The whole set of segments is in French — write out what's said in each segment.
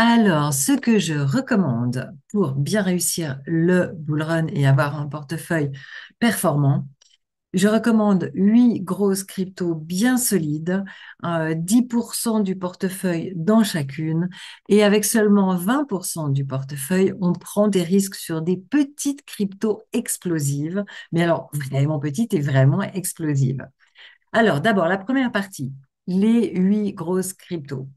Alors, ce que je recommande pour bien réussir le bull run et avoir un portefeuille performant, je recommande huit grosses cryptos bien solides, 10% euh, du portefeuille dans chacune, et avec seulement 20% du portefeuille, on prend des risques sur des petites cryptos explosives, mais alors vraiment petites et vraiment explosives. Alors d'abord, la première partie, les huit grosses cryptos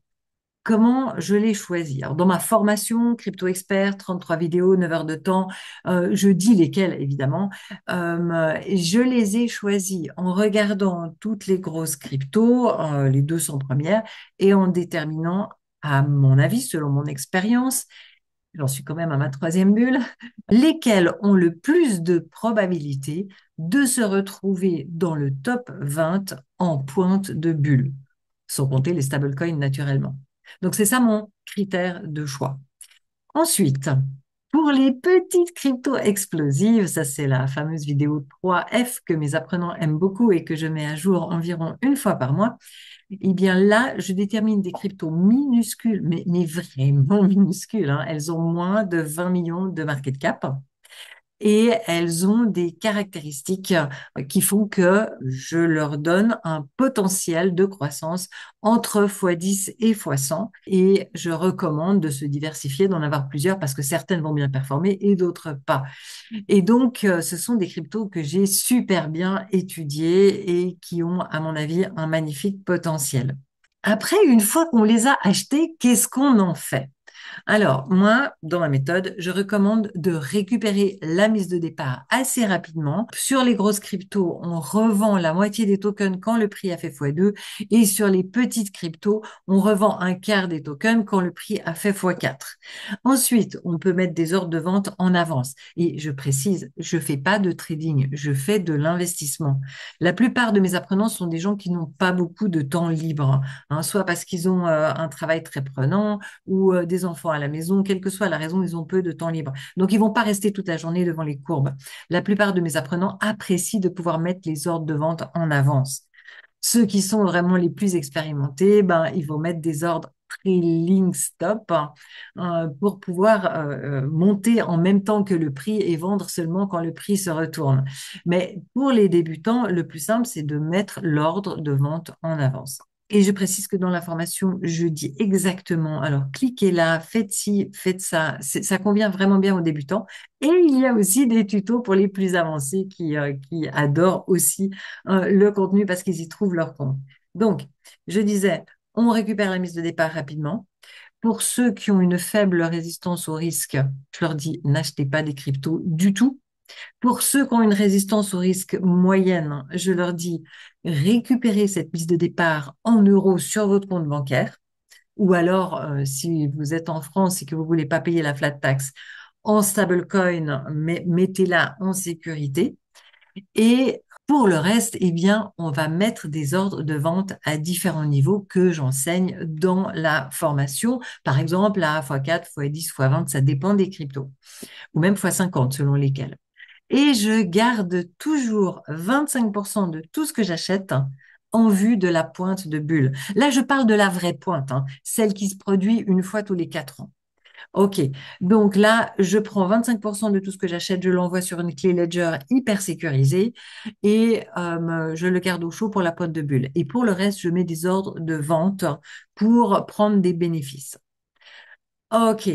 comment je l'ai choisi. dans ma formation Crypto Expert, 33 vidéos, 9 heures de temps, euh, je dis lesquelles évidemment, euh, je les ai choisis en regardant toutes les grosses cryptos, euh, les 200 premières, et en déterminant, à mon avis, selon mon expérience, j'en suis quand même à ma troisième bulle, lesquelles ont le plus de probabilité de se retrouver dans le top 20 en pointe de bulle, sans compter les stablecoins naturellement. Donc c'est ça mon critère de choix. Ensuite, pour les petites cryptos explosives, ça c'est la fameuse vidéo 3F que mes apprenants aiment beaucoup et que je mets à jour environ une fois par mois, eh bien là, je détermine des cryptos minuscules, mais, vraiment minuscules. Hein. Elles ont moins de 20 millions de market cap et elles ont des caractéristiques euh, qui font que je leur donne un potentiel de croissance entre x10 et x100 et je recommande de se diversifier, d'en avoir plusieurs parce que certaines vont bien performer et d'autres pas. Mm. Et donc, euh, ce sont des cryptos que j'ai super bien étudiés et qui ont, à mon avis, un magnifique potentiel. Après, une fois qu'on les a achetés, qu'est-ce qu'on en fait alors, moi, dans ma méthode, je recommande de récupérer la mise de départ assez rapidement. Sur les grosses cryptos, on revend la moitié des tokens quand le prix a fait x2 et sur les petites cryptos, on revend un quart des tokens quand le prix a fait x4. Ensuite, on peut mettre des ordres de vente en avance. Et je précise, je fais pas de trading, je fais de l'investissement. La plupart de mes apprenants sont des gens qui n'ont pas beaucoup de temps libre, hein, soit parce qu'ils ont euh, un travail très prenant ou euh, des enfants à la maison, quelle que soit la raison, ils ont peu de temps libre. Donc, ils vont pas rester toute la journée devant les courbes. La plupart de mes apprenants apprécient de pouvoir mettre les ordres de vente en avance. Ceux qui sont vraiment les plus expérimentés, ben, ils vont mettre des ordres trilling stop hein, euh, pour pouvoir euh, euh, monter en même temps que le prix et vendre seulement quand le prix se retourne. Mais pour les débutants, le plus simple, c'est de mettre l'ordre de vente en avance. Et je précise que dans la formation, je dis exactement, alors cliquez là, faites ci, faites ça, ça convient vraiment bien aux débutants. Et il y a aussi des tutos pour les plus avancés qui, euh, qui adorent aussi euh, le contenu parce qu'ils y trouvent leur compte. Donc, je disais, on récupère la mise de départ rapidement. Pour ceux qui ont une faible résistance au risque, je leur dis, n'achetez pas des cryptos du tout pour ceux qui ont une résistance au risque moyenne, je leur dis récupérez cette mise de départ en euros sur votre compte bancaire. Ou alors, euh, si vous êtes en France et que vous ne voulez pas payer la flat tax, en stablecoin, mettez-la en sécurité. Et pour le reste, eh bien, on va mettre des ordres de vente à différents niveaux que j'enseigne dans la formation. Par exemple, à x4, x10, x20, ça dépend des cryptos. Ou même x50 selon lesquels et je garde toujours 25% de tout ce que j'achète en vue de la pointe de bulle. Là, je parle de la vraie pointe, hein, celle qui se produit une fois tous les quatre ans. OK, donc là, je prends 25% de tout ce que j'achète, je l'envoie sur une clé Ledger hyper sécurisée et euh, je le garde au chaud pour la pointe de bulle. Et pour le reste, je mets des ordres de vente pour prendre des bénéfices. OK,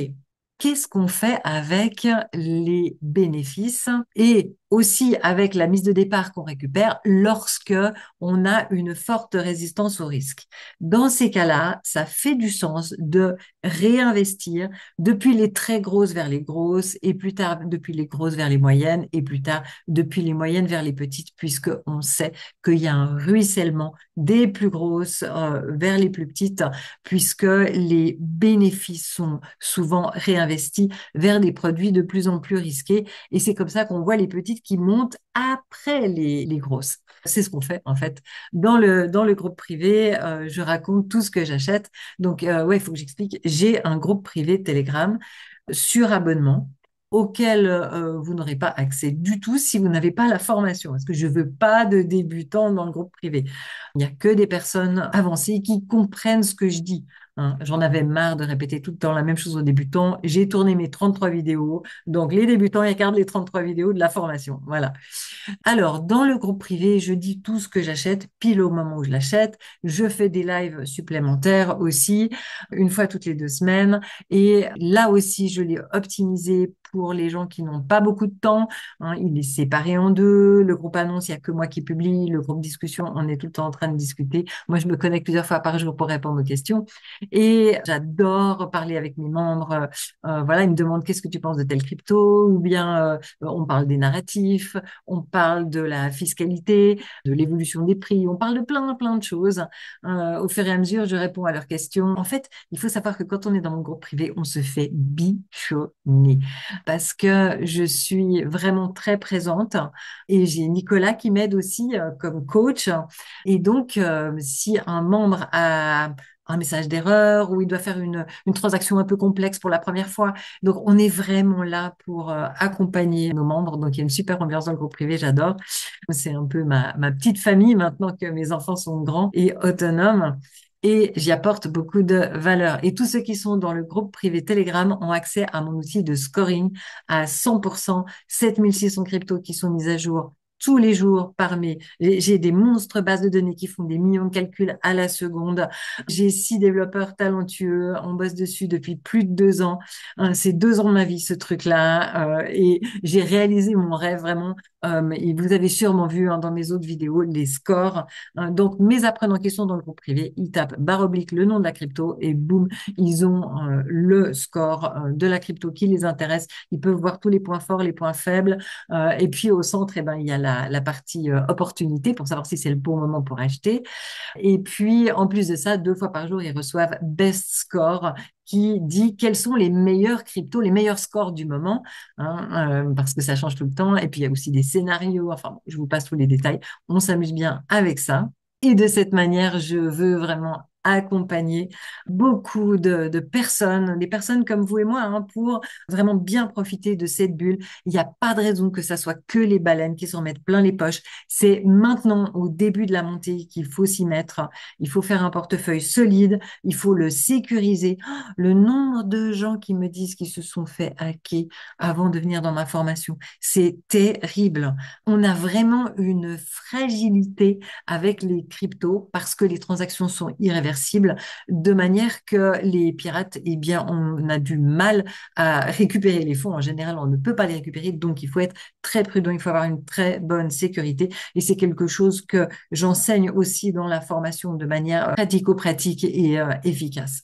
qu'est-ce qu'on fait avec les bénéfices et aussi avec la mise de départ qu'on récupère lorsque on a une forte résistance au risque. Dans ces cas-là, ça fait du sens de réinvestir depuis les très grosses vers les grosses et plus tard depuis les grosses vers les moyennes et plus tard depuis les moyennes vers les petites puisque on sait qu'il y a un ruissellement des plus grosses euh, vers les plus petites puisque les bénéfices sont souvent réinvestis vers des produits de plus en plus risqués et c'est comme ça qu'on voit les petites qui monte après les, grosses. C'est ce qu'on fait en fait. Dans le, dans le groupe privé, euh, je raconte tout ce que j'achète. Donc euh, ouais, il faut que j'explique. J'ai un groupe privé Telegram sur abonnement auquel euh, vous n'aurez pas accès du tout si vous n'avez pas la formation, parce que je ne veux pas de débutants dans le groupe privé. Il n'y a que des personnes avancées qui comprennent ce que je dis. Hein. J'en avais marre de répéter tout le temps la même chose aux débutants. J'ai tourné mes 33 vidéos. Donc, les débutants regardent les 33 vidéos de la formation. Voilà. Alors, dans le groupe privé, je dis tout ce que j'achète pile au moment où je l'achète. Je fais des lives supplémentaires aussi, une fois toutes les deux semaines. Et là aussi, je l'ai optimisé pour les gens qui n'ont pas beaucoup de temps. Hein. il est séparé en deux. Le groupe annonce, il n'y a que moi qui publie. Le groupe discussion, on est tout le temps en train de discuter. Moi, je me connecte plusieurs fois par jour pour répondre aux questions. Et j'adore parler avec mes membres. Euh, euh, voilà, ils me demandent qu'est-ce que tu penses de telle crypto, ou bien euh, on parle des narratifs, on parle de la fiscalité, de l'évolution des prix, on parle de plein, plein de choses. au fur et à mesure, je réponds à leurs questions. En fait, il faut savoir que quand on est dans mon groupe privé, on se fait bichonner parce que je suis vraiment très présente et j'ai Nicolas qui m'aide aussi comme coach. Et donc, si un membre a un message d'erreur ou il doit faire une, une, transaction un peu complexe pour la première fois. Donc, on est vraiment là pour euh, accompagner nos membres. Donc, il y a une super ambiance dans le groupe privé, j'adore. C'est un peu ma, ma petite famille maintenant que mes enfants sont grands et autonomes et j'y apporte beaucoup de valeur. Et tous ceux qui sont dans le groupe privé Telegram ont accès à mon outil de scoring à 100%, 7600 cryptos qui sont mis à jour tous les jours par mes... J'ai des monstres bases de données qui font des millions de calculs à la seconde. J'ai six développeurs talentueux. On bosse dessus depuis plus de deux ans. Euh, c'est deux ans de ma vie, ce truc-là. Euh, et j'ai réalisé mon rêve vraiment. Euh, et vous avez sûrement vu hein, dans mes autres vidéos les scores. donc, mes apprenants qui sont dans le groupe privé, ils tapent barre oblique le nom de la crypto et boum, ils ont le score de la crypto qui les intéresse. Ils peuvent voir tous les points forts, les points faibles. et puis, au centre, eh ben, il y a la, partie euh, opportunité pour savoir si c'est le bon moment pour acheter. Et puis, en plus de ça, deux fois par jour, ils reçoivent Best Score qui dit quels sont les meilleurs cryptos, les meilleurs scores du moment, hein, euh, parce que ça change tout le temps. Et puis, il y a aussi des scénarios. Enfin, je vous passe tous les détails. On s'amuse bien avec ça. Et de cette manière, je veux vraiment accompagner beaucoup de, personnes, des personnes comme vous et moi, hein, pour vraiment bien profiter de cette bulle. Il n'y a pas de raison que ça soit que les baleines qui s'en mettent plein les poches. C'est maintenant, au début de la montée, qu'il faut s'y mettre. Il faut faire un portefeuille solide, il faut le sécuriser. Oh, le nombre de gens qui me disent qu'ils se sont fait hacker avant de venir dans ma formation, c'est terrible. On a vraiment une fragilité avec les cryptos parce que les transactions sont irréversibles de manière que les pirates, eh bien, on a du mal à récupérer les fonds. En général, on ne peut pas les récupérer, donc il faut être très prudent, il faut avoir une très bonne sécurité. Et c'est quelque chose que j'enseigne aussi dans la formation de manière pratico-pratique et euh, efficace.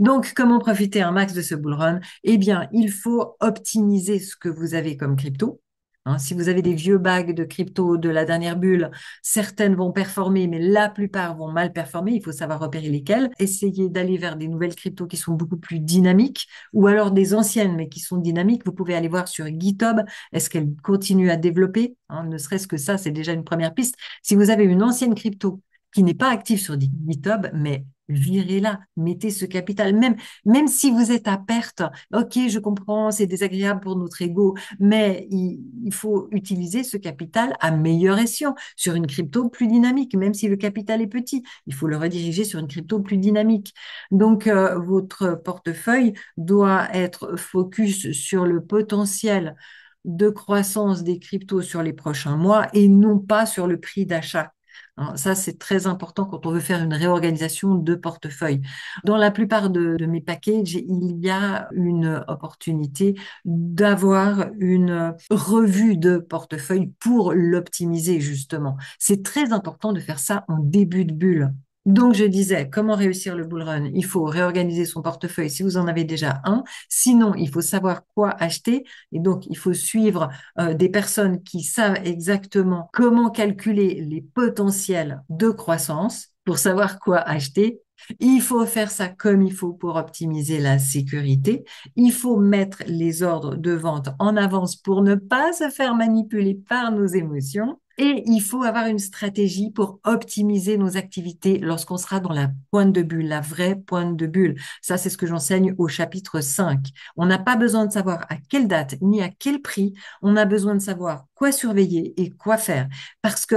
Donc, comment profiter un max de ce bull run Eh bien, il faut optimiser ce que vous avez comme crypto, Hein. si vous avez des vieux bagues de crypto de la dernière bulle, certaines vont performer, mais la plupart vont mal performer. Il faut savoir repérer lesquelles. Essayez d'aller vers des nouvelles cryptos qui sont beaucoup plus dynamiques ou alors des anciennes, mais qui sont dynamiques. Vous pouvez aller voir sur GitHub. Est-ce qu'elles continuent à développer hein? Ne serait-ce que ça, c'est déjà une première piste. Si vous avez une ancienne crypto qui n'est pas active sur GitHub, mais virez-la, mettez ce capital, même, même si vous êtes à perte. Ok, je comprends, c'est désagréable pour notre ego, mais il, faut utiliser ce capital à meilleur escient, sur une crypto plus dynamique, même si le capital est petit, il faut le rediriger sur une crypto plus dynamique. Donc, euh, votre portefeuille doit être focus sur le potentiel de croissance des cryptos sur les prochains mois et non pas sur le prix d'achat Hein, ça, c'est très important quand on veut faire une réorganisation de portefeuille. Dans la plupart de, mes packages, il y a une opportunité d'avoir une revue de portefeuille pour l'optimiser, justement. C'est très important de faire ça en début de bulle. Donc, je disais, comment réussir le bull run Il faut réorganiser son portefeuille si vous en avez déjà un. Sinon, il faut savoir quoi acheter. Et donc, il faut suivre euh, des personnes qui savent exactement comment calculer les potentiels de croissance pour savoir quoi acheter il faut faire ça comme il faut pour optimiser la sécurité. Il faut mettre les ordres de vente en avance pour ne pas se faire manipuler par nos émotions. Et il faut avoir une stratégie pour optimiser nos activités lorsqu'on sera dans la pointe de bulle, la vraie pointe de bulle. Ça, c'est ce que j'enseigne au chapitre 5. On n'a pas besoin de savoir à quelle date ni à quel prix. On a besoin de savoir quoi surveiller et quoi faire. Parce que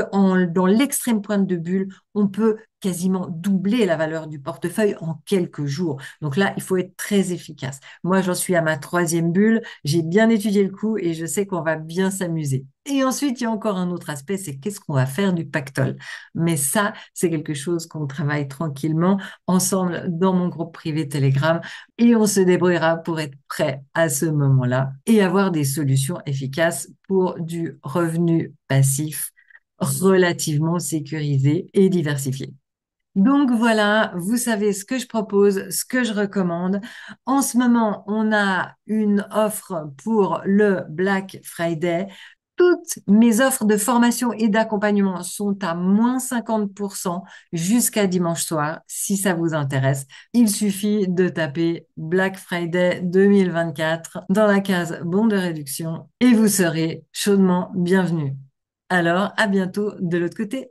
dans l'extrême pointe de bulle, on peut quasiment doubler la valeur du portefeuille en quelques jours. Donc là, il faut être très efficace. Moi, j'en suis à ma troisième bulle. J'ai bien étudié le coup et je sais qu'on va bien s'amuser. Et ensuite, il y a encore un autre aspect, c'est qu'est-ce qu'on va faire du pactole. Mais ça, c'est quelque chose qu'on travaille tranquillement ensemble dans mon groupe privé Telegram et on se débrouillera pour être prêt à ce moment-là et avoir des solutions efficaces pour du revenu passif relativement sécurisé et diversifié. Donc voilà, vous savez ce que je propose, ce que je recommande. En ce moment, on a une offre pour le Black Friday toutes mes offres de formation et d'accompagnement sont à moins 50% jusqu'à dimanche soir, si ça vous intéresse. Il suffit de taper Black Friday 2024 dans la case bon de réduction et vous serez chaudement bienvenue. Alors, à bientôt de l'autre côté.